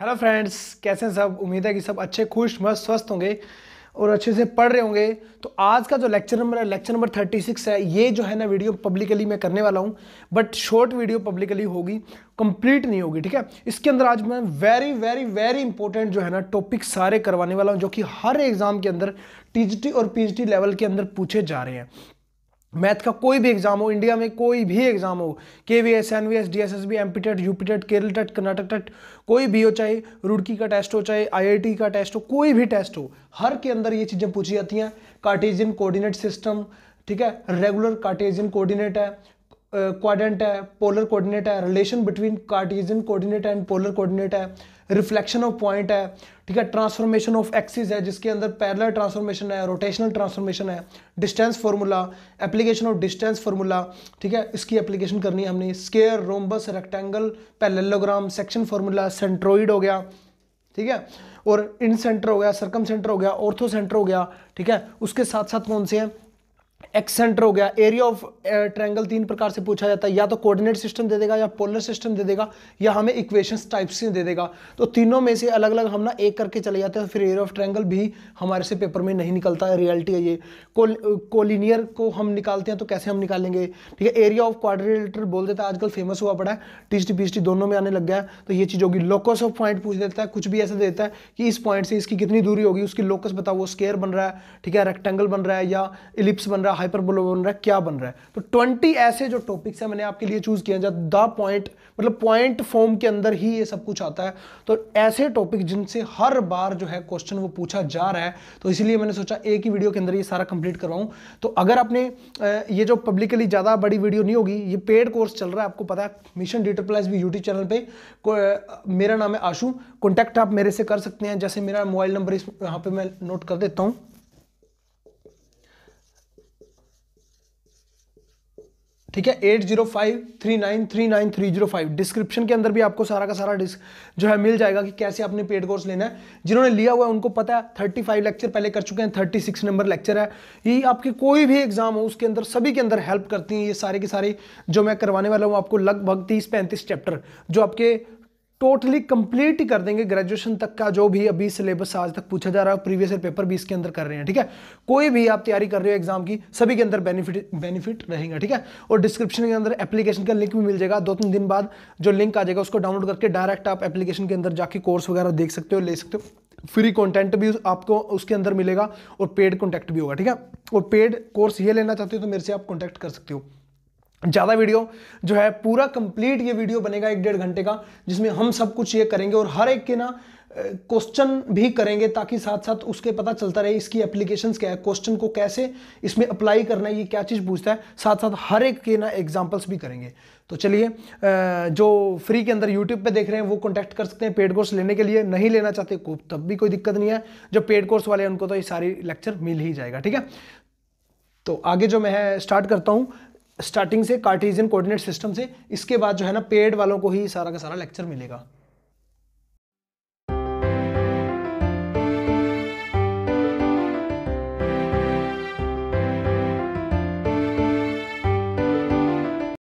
hello friends कैसे हैं सब उम्मीद है कि सब अच्छे खुश मस्त स्वस्थ होंगे और अच्छे से पढ़ रहे होंगे तो आज का जो लेक्चर नंबर है लेक्चर नंबर थर्टी सिक्स है ये जो है ना वीडियो पब्लिकली मैं करने वाला हूँ बट शॉर्ट वीडियो पब्लिकली होगी कंप्लीट नहीं होगी ठीक है इसके अंदर आज मैं वेरी वेरी वेरी इंपॉर्टेंट जो है ना टॉपिक सारे करवाने वाला हूँ जो कि हर एग्ज़ाम के अंदर टी और पी लेवल के अंदर पूछे जा रहे हैं मैथ का कोई भी एग्जाम हो इंडिया में कोई भी एग्जाम हो के V S N V S D S S B M P TET U P TET Kerala TET Karnataka TET कोई भी हो चाहे रुड़की का टेस्ट हो चाहे आई आई टी का टेस्ट हो कोई भी टेस्ट हो हर के अंदर ये चीज़ें पूछी जाती हैं कार्टेजियन कोऑर्डिनेट सिस्टम ठीक है रेगुलर कार्टेजियन कोऑर्डिनेट है क्वाड्रेंट है पोलर कोऑर्डिनेट है relation between Cartesian coordinate and polar coordinate है रिफ्लेक्शन ऑफ पॉइंट है ठीक है ट्रांसफॉर्मेशन ऑफ एक्सिस है जिसके अंदर पैरल ट्रांसफॉर्मेशन है रोटेशनल ट्रांसफॉर्मेशन है distance formula application of distance formula ठीक है इसकी एप्लीकेशन करनी है हमने square rhombus rectangle parallelogram section formula centroid हो गया ठीक है और इन सेंटर हो गया सर्कम सेंटर हो गया ऑर्थो सेंटर हो गया ठीक है उसके साथ साथ कौन से हैं एक्सेंटर हो गया एरिया ऑफ ट्रायंगल तीन प्रकार से पूछा जाता है या तो कोऑर्डिनेट सिस्टम दे देगा या पोलर सिस्टम दे देगा या हमें इक्वेशंस टाइप से दे देगा तो तीनों में से अलग अलग हम ना एक करके चले जाते हैं फिर एरिया ऑफ ट्रायंगल भी हमारे से पेपर में नहीं निकलता है रियलिटी है ये कोलिनियर uh, को हम निकालते हैं तो कैसे हम निकालेंगे ठीक है एरिया ऑफ क्वाड्रिलेटर बोल देता है आजकल फेमस हुआ पड़ा है टीस्टी पीस्टी दोनों में आने लग गया है तो ये चीज़ होगी लोकस ऑफ पॉइंट पूछ देता है कुछ भी ऐसा देता है कि इस पॉइंट से इसकी कितनी दूरी होगी उसकी लोकस बताओ वो स्केयर बन रहा है ठीक है रेक्टेंगल बन रहा है या इलिप्स बन रहा है हाइपरबोला बन रहा है क्या बन रहा है तो ट्वेंटी ऐसे जो टॉपिक्स हैं मैंने आपके लिए चूज किया जब द पॉइंट मतलब पॉइंट फॉर्म के अंदर ही ये सब कुछ आता है तो ऐसे टॉपिक जिनसे हर बार जो है क्वेश्चन वो पूछा जा रहा है तो इसीलिए मैंने सोचा एक ही वीडियो के अंदर ये सारा कंप्लीट करवाऊँ तो अगर आपने ये जो पब्लिकली ज़्यादा बड़ी वीडियो नहीं होगी ये पेड कोर्स चल रहा है आपको पता है मिशन डिटर प्लाइज भी यूट्यूब चैनल पर मेरा नाम है आशु कॉन्टैक्ट आप मेरे से कर सकते हैं जैसे मेरा मोबाइल नंबर इस यहाँ पर मैं नोट कर देता हूँ ठीक है eight zero five three nine three nine three zero five description के अंदर भी आपको सारा का सारा जो है मिल जाएगा कि कैसे आपने पेड कोर्स लेना है जिन्होंने लिया हुआ है उनको पता है थर्टी फाइव लेक्चर पहले कर चुके हैं थर्टी सिक्स नंबर लेक्चर है ये आपके कोई भी एग्जाम हो उसके अंदर सभी के अंदर हेल्प करती हैं ये सारे के सारे जो मैं करवाने वाला हूँ आपको लगभग तीस पैंतीस चैप्टर जो आपके टोटली कंप्लीट ही कर देंगे ग्रेजुएशन तक का जो भी अभी सिलेबस आज तक पूछा जा रहा है प्रीवियस ईयर पेपर भी इसके अंदर कर रहे हैं ठीक है कोई भी आप तैयारी कर रहे हो एग्जाम की सभी के अंदर बेनिफिट बेनिफिट रहेगा ठीक है और डिस्क्रिप्शन के अंदर एप्लीकेशन का लिंक भी मिल जाएगा दो तीन दिन बाद जो लिंक आ जाएगा उसको डाउनलोड करके डायरेक्ट आप एप्लीकेशन के अंदर जाके कोर्स वगैरह देख सकते हो ले सकते हो फ्री कॉन्टेंट भी आपको उसके अंदर मिलेगा और पेड कॉन्टैक्ट भी होगा ठीक है और पेड कोर्स ये लेना चाहते हो तो मेरे से आप कॉन्टैक्ट कर सकते हो ज़्यादा वीडियो जो है पूरा कंप्लीट ये वीडियो बनेगा एक डेढ़ घंटे का जिसमें हम सब कुछ ये करेंगे और हर एक के ना क्वेश्चन भी करेंगे ताकि साथ साथ उसके पता चलता रहे इसकी एप्लीकेशन क्या है क्वेश्चन को कैसे इसमें अप्लाई करना है ये क्या चीज़ पूछता है साथ साथ हर एक के ना एग्जाम्पल्स भी करेंगे तो चलिए जो फ्री के अंदर यूट्यूब पे देख रहे हैं वो कॉन्टैक्ट कर सकते हैं पेड कोर्स लेने के लिए नहीं लेना चाहते को तब भी कोई दिक्कत नहीं है जो पेड कोर्स वाले हैं उनको तो ये सारी लेक्चर मिल ही जाएगा ठीक है तो आगे जो मैं स्टार्ट करता हूँ स्टार्टिंग से कार्टेजियन कोऑर्डिनेट सिस्टम से इसके बाद जो है ना पेड वालों को ही सारा का सारा लेक्चर मिलेगा